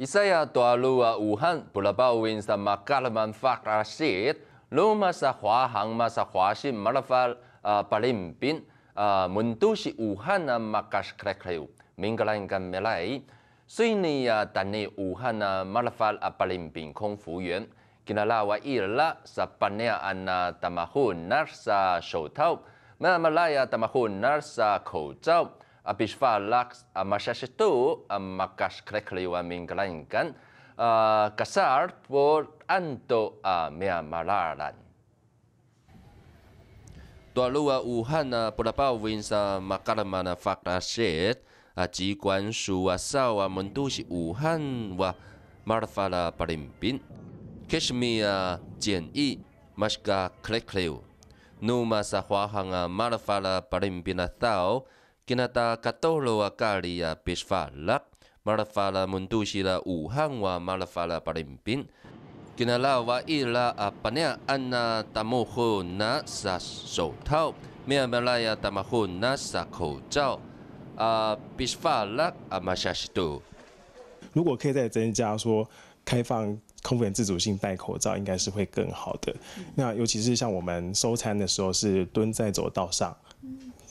Isaya tualua Wuhan province magkalaman fakrasit luma sa Huahang masakwasin marafal uh, ah, palimpin uh, ah, mundo si Wuhan na makaskrekrew. Minggalan kan melay. 虽尼亚丹尼武汉呢马拉法阿巴林 bin 空服员，吉纳拉瓦伊拉萨巴尼亚安那达马胡纳萨手套，马马拉亚达马胡纳萨口罩。bishwa laks amashashitu ah, amakash ah, krekli wa a ah, kasar por anto a mea malaran. Tua lua Wuhan na berapa win sa makarama na fakta shit a ji guan shu wa sa a mentu si Wuhan wa marfa la parimpin. Kashmir jen i maska krekliu. Numa sa hua hanga marfa la parimpin a tau. 今日塔卡托罗瓦卡利亚比斯法拉马拉法拉门图西拉武汉瓦马拉法拉巴林宾。今日啦，我伊拉阿巴娘安娜塔马霍纳撒手套，咩咩啦呀塔马霍纳撒口罩，阿比斯法拉阿玛沙西杜。如果可以再增加说开放空服员自主性戴口罩，应该是会更好的。那尤其是像我们收餐的时候，是蹲在走道上。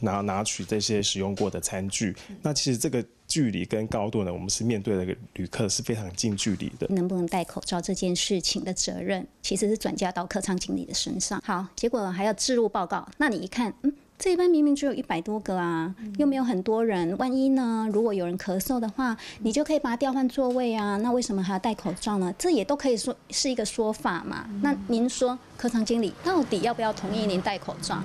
拿拿取这些使用过的餐具，那其实这个距离跟高度呢，我们是面对的旅客是非常近距离的。能不能戴口罩这件事情的责任，其实是转嫁到客舱经理的身上。好，结果还要置入报告。那你一看，嗯，这一班明明只有一百多个啊，又没有很多人，万一呢，如果有人咳嗽的话，你就可以把它调换座位啊。那为什么还要戴口罩呢？这也都可以说是一个说法嘛。那您说，客舱经理到底要不要同意您戴口罩？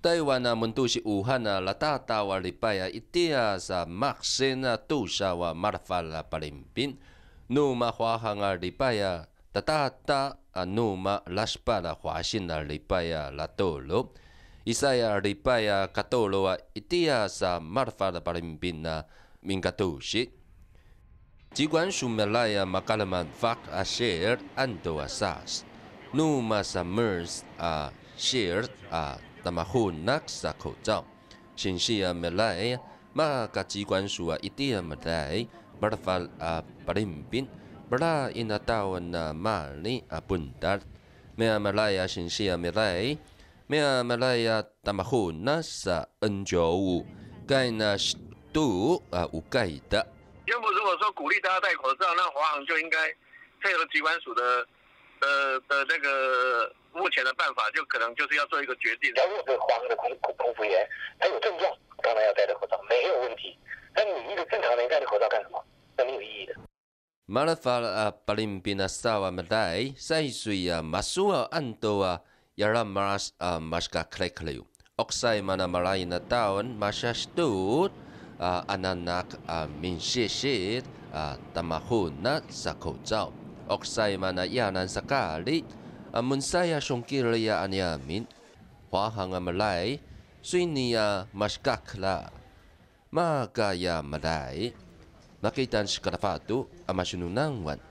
Taiwan na muntu si Wuhan na latatawa lipaya itia sa maksin na tusa wa marfal palimpin. Numa huahanga lipaya tatata Laspa laspala huasin na lipaya latolo. Isaya lipaya katolo wa itia sa marfal palimpin na mingkatusi. Jiguan sumelaya makalaman fak asher anto asas. Numa sa mers a share a 戴马霍纳萨口罩，信息啊没来，嘛个机关署啊一点没来，布拉法啊柏林兵，布拉因阿道恩马尼啊笨蛋，没啊没来啊信息啊没来，没啊没来啊戴马霍纳萨 N 九五盖那是都啊无盖的。要不如果说鼓励大家戴口罩，那华航就应该配合机关署的呃的那个。目前的办法就可能就是要做一个决定。假如一个的空空服员，他有症状，当然要戴着口罩，没有问题。那你一个正常人戴着口罩干什么？那没有意义的。anya min amunsaya songkiraya anyamin, huahanga malay, suinia maskakla, magaya malay, makitan sikarafatu amasununangwan.